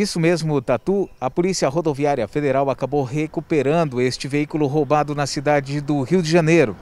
Isso mesmo, Tatu. A Polícia Rodoviária Federal acabou recuperando este veículo roubado na cidade do Rio de Janeiro.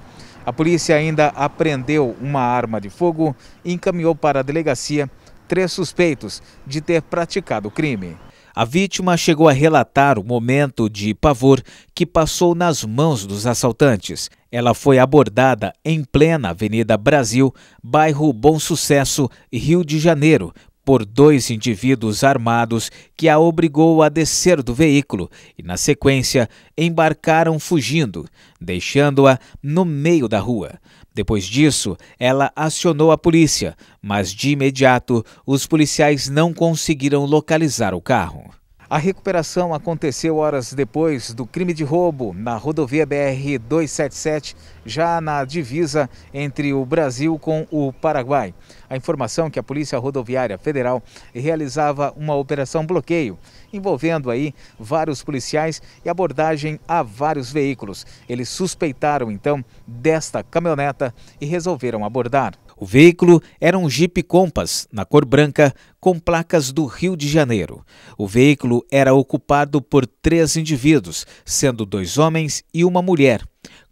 A polícia ainda apreendeu uma arma de fogo e encaminhou para a delegacia três suspeitos de ter praticado o crime. A vítima chegou a relatar o momento de pavor que passou nas mãos dos assaltantes. Ela foi abordada em plena Avenida Brasil, bairro Bom Sucesso, Rio de Janeiro, por dois indivíduos armados que a obrigou a descer do veículo e, na sequência, embarcaram fugindo, deixando-a no meio da rua. Depois disso, ela acionou a polícia, mas de imediato os policiais não conseguiram localizar o carro. A recuperação aconteceu horas depois do crime de roubo na rodovia BR-277, já na divisa entre o Brasil com o Paraguai. A informação é que a Polícia Rodoviária Federal realizava uma operação bloqueio, envolvendo aí vários policiais e abordagem a vários veículos. Eles suspeitaram então desta caminhoneta e resolveram abordar. O veículo era um Jeep Compass, na cor branca, com placas do Rio de Janeiro. O veículo era ocupado por três indivíduos, sendo dois homens e uma mulher.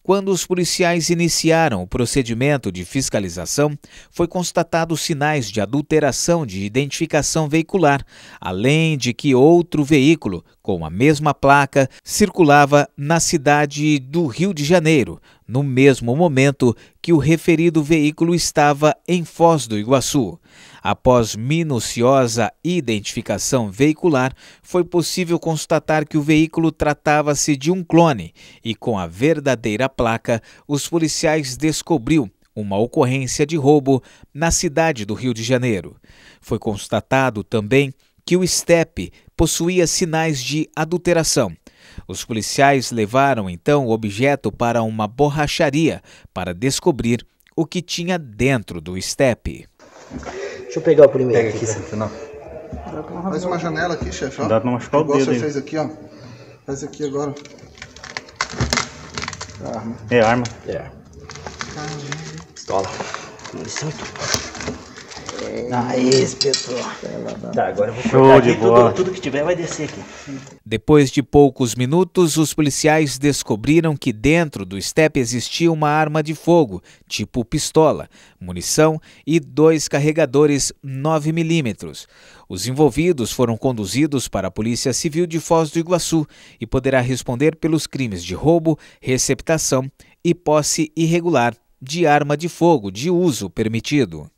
Quando os policiais iniciaram o procedimento de fiscalização, foi constatado sinais de adulteração de identificação veicular, além de que outro veículo com a mesma placa circulava na cidade do Rio de Janeiro, no mesmo momento que o referido veículo estava em Foz do Iguaçu. Após minuciosa identificação veicular, foi possível constatar que o veículo tratava-se de um clone e, com a verdadeira placa, os policiais descobriu uma ocorrência de roubo na cidade do Rio de Janeiro. Foi constatado também que o estepe possuía sinais de adulteração. Os policiais levaram então o objeto para uma borracharia para descobrir o que tinha dentro do estepe. Deixa eu pegar o primeiro. Pega aqui, aqui Sentinel. Faz uma janela aqui, chefe. Dá pra machucar o dedo. Igual você fez aqui, ó. Faz aqui agora. Arma. É arma. É. Pistola. Munição e tudo. É. Aí, inspetor. Tá, agora eu vou Show de aqui, bola. Tudo, tudo que tiver vai descer aqui. Depois de poucos minutos, os policiais descobriram que dentro do estepe existia uma arma de fogo, tipo pistola, munição e dois carregadores 9mm. Os envolvidos foram conduzidos para a Polícia Civil de Foz do Iguaçu e poderá responder pelos crimes de roubo, receptação e posse irregular de arma de fogo de uso permitido.